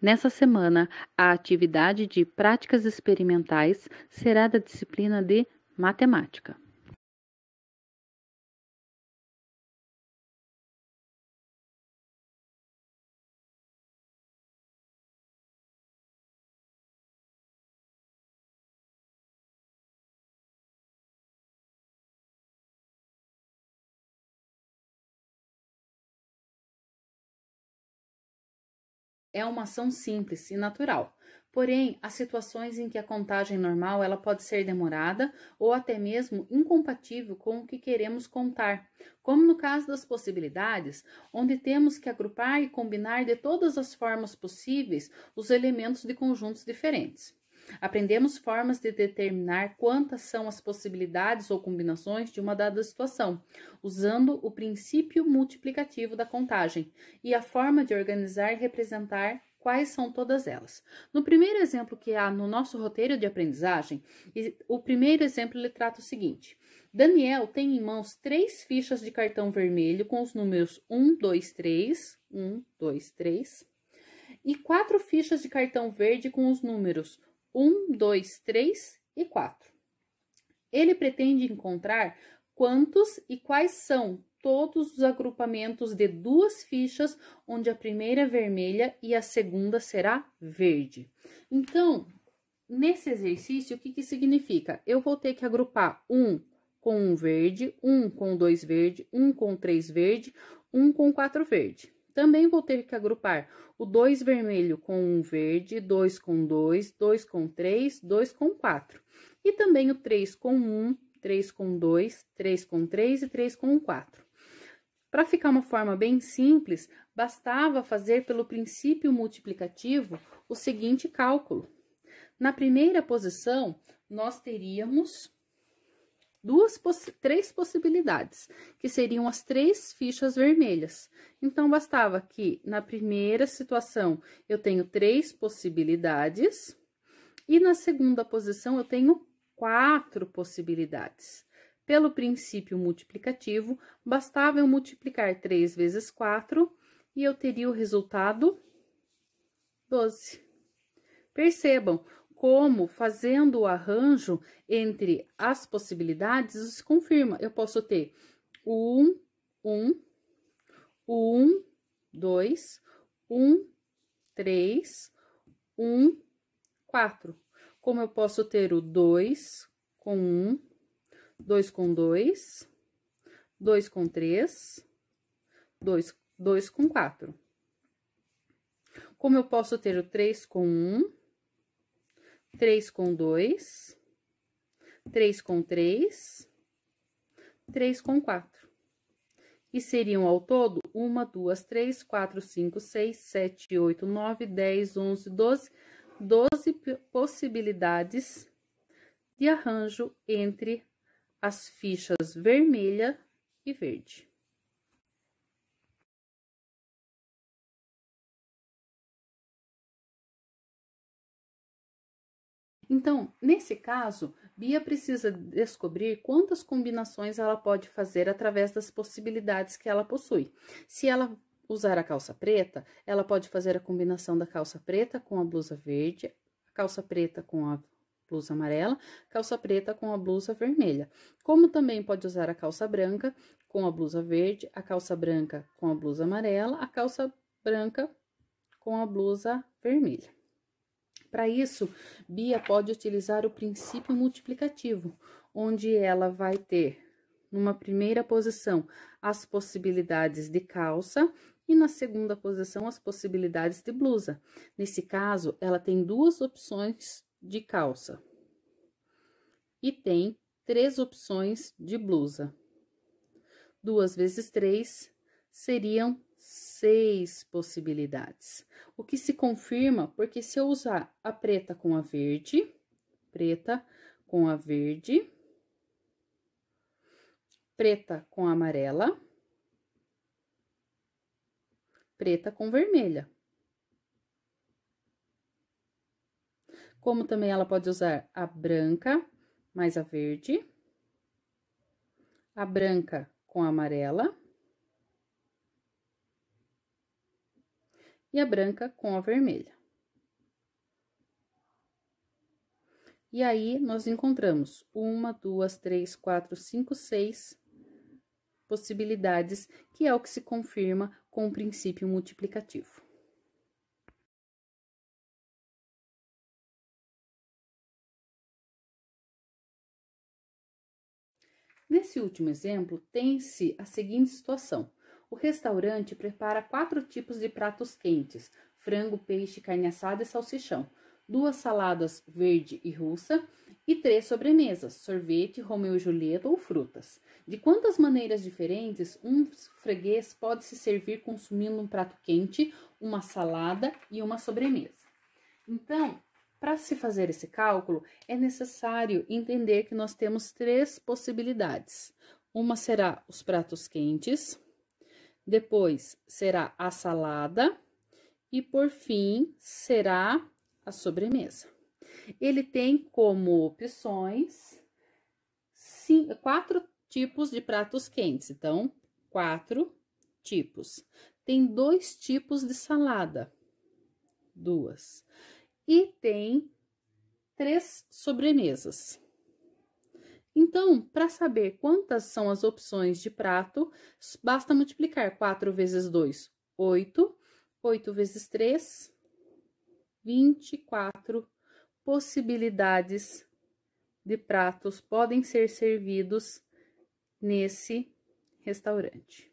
Nessa semana, a atividade de práticas experimentais será da disciplina de matemática. é uma ação simples e natural. Porém, há situações em que a contagem normal ela pode ser demorada ou até mesmo incompatível com o que queremos contar, como no caso das possibilidades, onde temos que agrupar e combinar de todas as formas possíveis os elementos de conjuntos diferentes. Aprendemos formas de determinar quantas são as possibilidades ou combinações de uma dada situação, usando o princípio multiplicativo da contagem e a forma de organizar e representar quais são todas elas. No primeiro exemplo que há no nosso roteiro de aprendizagem, o primeiro exemplo ele trata o seguinte: Daniel tem em mãos três fichas de cartão vermelho com os números 1, 2, 3, 1, 2, 3, e quatro fichas de cartão verde com os números 1, 2, 3 e 4. Ele pretende encontrar quantos e quais são todos os agrupamentos de duas fichas, onde a primeira é vermelha e a segunda será verde. Então, nesse exercício, o que, que significa? Eu vou ter que agrupar um com um verde, um com dois verde, um com três verde, um com quatro verde. Também vou ter que agrupar o 2 vermelho com 1 um verde, 2 com 2, 2 com 3, 2 com 4. E também o 3 com 1, um, 3 com 2, 3 com 3 e 3 com 4. Para ficar uma forma bem simples, bastava fazer pelo princípio multiplicativo o seguinte cálculo. Na primeira posição, nós teríamos duas, poss três possibilidades, que seriam as três fichas vermelhas. Então, bastava que na primeira situação eu tenho três possibilidades e na segunda posição eu tenho quatro possibilidades. Pelo princípio multiplicativo, bastava eu multiplicar 3 vezes 4 e eu teria o resultado 12. Percebam, como, fazendo o arranjo entre as possibilidades, isso confirma. Eu posso ter um, um, um, dois, um, três, um, quatro. Como eu posso ter o dois com um, dois com dois, dois com três, dois, dois com quatro. Como eu posso ter o três com um, três com dois, três com três, três com quatro. E seriam ao todo uma, duas, três, quatro, cinco, seis, sete, oito, nove, dez, onze, doze, doze possibilidades de arranjo entre as fichas vermelha e verde. Então, nesse caso, Bia precisa descobrir quantas combinações ela pode fazer através das possibilidades que ela possui. Se ela usar a calça preta, ela pode fazer a combinação da calça preta com a blusa verde, a calça preta com a blusa amarela, calça preta com a blusa vermelha. Como também pode usar a calça branca com a blusa verde, a calça branca com a blusa amarela, a calça branca com a blusa vermelha. Para isso, Bia pode utilizar o princípio multiplicativo, onde ela vai ter, numa primeira posição, as possibilidades de calça e na segunda posição, as possibilidades de blusa. Nesse caso, ela tem duas opções de calça e tem três opções de blusa. Duas vezes três seriam seis possibilidades. O que se confirma porque se eu usar a preta com a verde, preta com a verde, preta com a amarela, preta com vermelha. Como também ela pode usar a branca mais a verde, a branca com a amarela, e a branca com a vermelha. E aí, nós encontramos uma, duas, três, quatro, cinco, seis possibilidades, que é o que se confirma com o princípio multiplicativo. Nesse último exemplo, tem-se a seguinte situação: o restaurante prepara quatro tipos de pratos quentes: frango, peixe, carne assada e salsichão, duas saladas verde e russa e três sobremesas: sorvete, romeu e julieta ou frutas. De quantas maneiras diferentes um freguês pode se servir consumindo um prato quente, uma salada e uma sobremesa? Então, para se fazer esse cálculo, é necessário entender que nós temos três possibilidades. Uma será os pratos quentes, depois será a salada e, por fim, será a sobremesa. Ele tem como opções cinco, quatro tipos de pratos quentes, então, quatro tipos. Tem dois tipos de salada, duas. E tem três sobremesas. Então, para saber quantas são as opções de prato, basta multiplicar 4 vezes 2, 8. 8 vezes 3, 24 possibilidades de pratos podem ser servidos nesse restaurante.